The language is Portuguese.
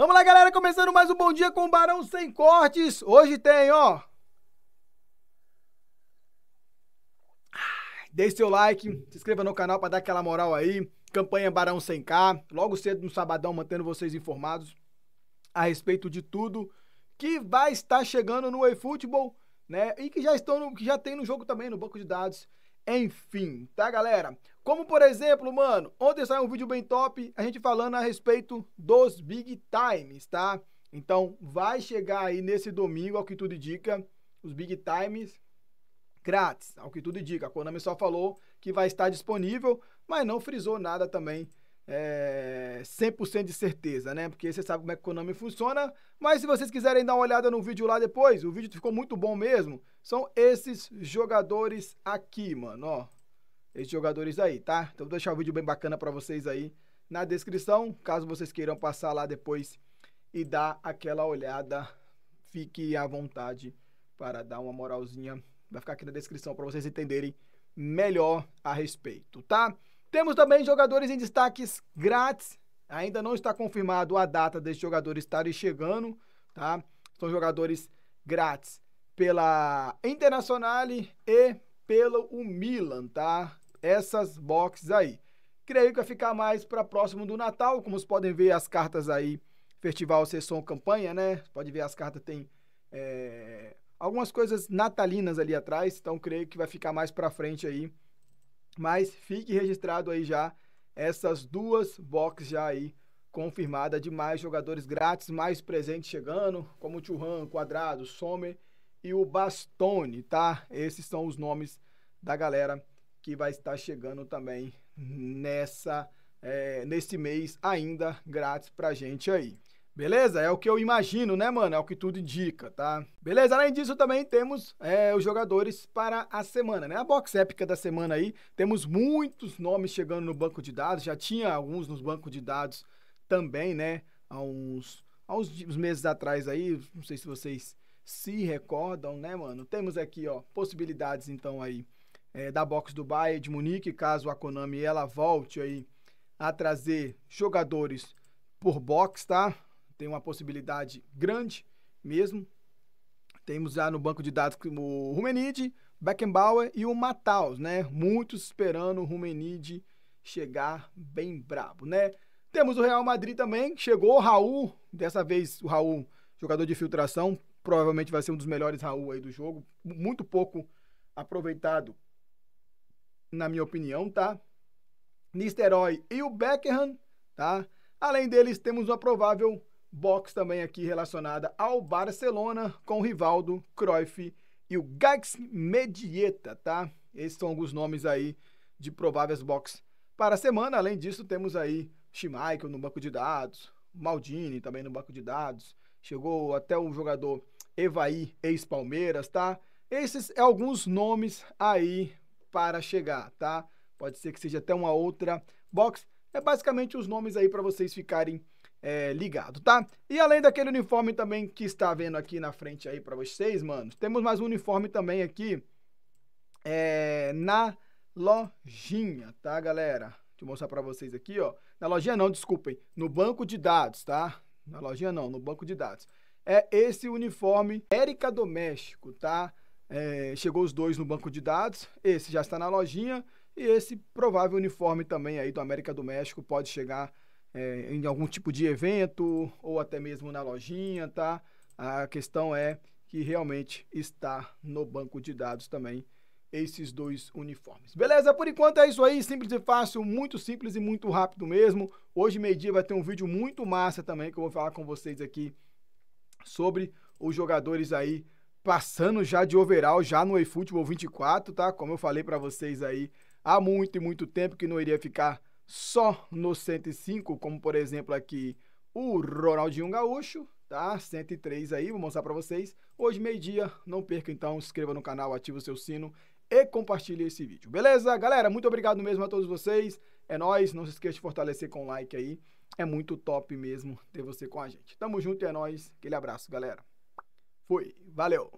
Vamos lá, galera, começando mais um Bom Dia com o Barão Sem Cortes. Hoje tem, ó... Deixe seu like, se inscreva no canal para dar aquela moral aí. Campanha Barão 100K, logo cedo no sabadão, mantendo vocês informados a respeito de tudo que vai estar chegando no eFootball, né? E que já estão no, que já tem no jogo também, no banco de dados enfim, tá, galera? Como, por exemplo, mano, ontem saiu um vídeo bem top, a gente falando a respeito dos Big Times, tá? Então, vai chegar aí nesse domingo, ao que tudo indica, os Big Times grátis, ao que tudo indica. A Konami só falou que vai estar disponível, mas não frisou nada também é, 100% de certeza, né? Porque você sabe como é que o Konami funciona. Mas se vocês quiserem dar uma olhada no vídeo lá depois, o vídeo ficou muito bom mesmo. São esses jogadores aqui, mano, ó. Esses jogadores aí, tá? Então vou deixar o um vídeo bem bacana para vocês aí na descrição. Caso vocês queiram passar lá depois e dar aquela olhada, fique à vontade para dar uma moralzinha. Vai ficar aqui na descrição para vocês entenderem melhor a respeito, tá? Temos também jogadores em destaques grátis. Ainda não está confirmado a data desses jogadores estarem chegando, tá? São jogadores grátis pela Internazionale e pelo Milan, tá? Essas boxes aí. Creio que vai ficar mais para próximo do Natal, como vocês podem ver as cartas aí, Festival Sessão Campanha, né? Pode ver as cartas tem é, algumas coisas natalinas ali atrás, então creio que vai ficar mais para frente aí mas fique registrado aí já essas duas boxes já aí confirmada de mais jogadores grátis, mais presentes chegando, como o Churran, Quadrado, Sommer e o Bastone, tá? Esses são os nomes da galera que vai estar chegando também nessa é, nesse mês ainda grátis pra gente aí. Beleza? É o que eu imagino, né, mano? É o que tudo indica, tá? Beleza? Além disso, também temos é, os jogadores para a semana, né? A box épica da semana aí. Temos muitos nomes chegando no banco de dados. Já tinha alguns nos bancos de dados também, né? Há uns, há uns meses atrás aí. Não sei se vocês se recordam, né, mano? Temos aqui, ó, possibilidades então aí é, da box do Bayern de Munique, caso a Konami ela volte aí a trazer jogadores por box, tá? tem uma possibilidade grande mesmo. Temos já no banco de dados o Rumenide, Beckenbauer e o Mataus, né? Muitos esperando o Rumenide chegar bem brabo, né? Temos o Real Madrid também, chegou o Raul, dessa vez o Raul, jogador de filtração, provavelmente vai ser um dos melhores Raul aí do jogo, muito pouco aproveitado, na minha opinião, tá? Nisteroy e o Beckham, tá? Além deles, temos uma provável box também aqui relacionada ao Barcelona com Rivaldo, Cruyff e o Gax Medieta, tá? Esses são alguns nomes aí de prováveis box para a semana. Além disso, temos aí Schmeichel no banco de dados, Maldini também no banco de dados. Chegou até o jogador Evaí, ex-Palmeiras, tá? Esses é alguns nomes aí para chegar, tá? Pode ser que seja até uma outra box. É basicamente os nomes aí para vocês ficarem é, ligado, tá? E além daquele uniforme também que está vendo aqui na frente aí para vocês, mano, temos mais um uniforme também aqui é, na lojinha, tá, galera? Deixa eu mostrar para vocês aqui, ó. Na lojinha não, desculpem, no banco de dados, tá? Na lojinha não, no banco de dados. É esse uniforme Érica Doméstico, tá? É, chegou os dois no banco de dados, esse já está na lojinha e esse provável uniforme também aí do América do México pode chegar é, em algum tipo de evento ou até mesmo na lojinha, tá? A questão é que realmente está no banco de dados também esses dois uniformes. Beleza? Por enquanto é isso aí, simples e fácil, muito simples e muito rápido mesmo. Hoje meio-dia vai ter um vídeo muito massa também que eu vou falar com vocês aqui sobre os jogadores aí passando já de overall já no eFootball 24, tá? Como eu falei para vocês aí há muito e muito tempo que não iria ficar só no 105, como por exemplo aqui o Ronaldinho Gaúcho, tá? 103 aí, vou mostrar para vocês. Hoje meio-dia, não perca então, se inscreva no canal, ative o seu sino e compartilhe esse vídeo. Beleza? Galera, muito obrigado mesmo a todos vocês. É nós, não se esqueça de fortalecer com o like aí. É muito top mesmo ter você com a gente. Tamo junto e é nós. Aquele abraço, galera. Fui. Valeu.